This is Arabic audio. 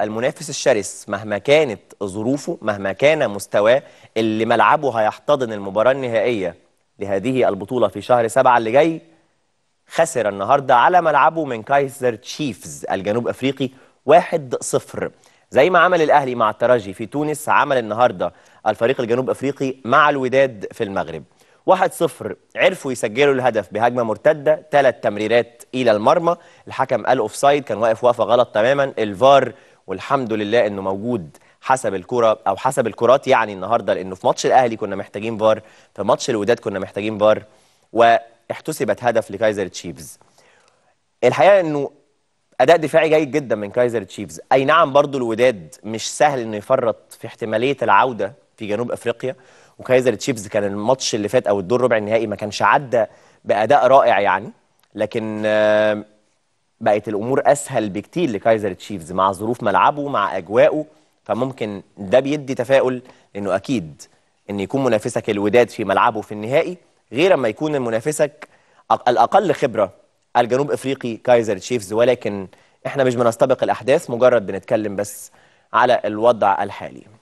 المنافس الشرس مهما كانت ظروفه مهما كان مستواه اللي ملعبه هيحتضن المباراة النهائية لهذه البطولة في شهر سبعة اللي جاي خسر النهاردة على ملعبه من كايزر تشيفز الجنوب أفريقي 1-0 زي ما عمل الأهلي مع الترجي في تونس عمل النهاردة الفريق الجنوب أفريقي مع الوداد في المغرب 1-0 عرفوا يسجلوا الهدف بهجمه مرتده ثلاث تمريرات الى المرمى الحكم قال اوفسايد كان واقف وقفه غلط تماما الفار والحمد لله انه موجود حسب الكره او حسب الكرات يعني النهارده لانه في ماتش الاهلي كنا محتاجين فار في ماتش الوداد كنا محتاجين فار واحتسبت هدف لكايزر تشيفز الحقيقه انه اداء دفاعي جيد جدا من كايزر تشيفز اي نعم برضو الوداد مش سهل انه يفرط في احتماليه العوده في جنوب افريقيا وكايزر تشيفز كان الماتش اللي فات او الدور ربع النهائي ما كانش عدى باداء رائع يعني لكن بقت الامور اسهل بكتير لكايزر تشيفز مع ظروف ملعبه مع اجواءه فممكن ده بيدي تفاؤل انه اكيد ان يكون منافسك الوداد في ملعبه في النهائي غير اما يكون منافسك الاقل خبره الجنوب افريقي كايزر تشيفز ولكن احنا مش بنستبق الاحداث مجرد بنتكلم بس على الوضع الحالي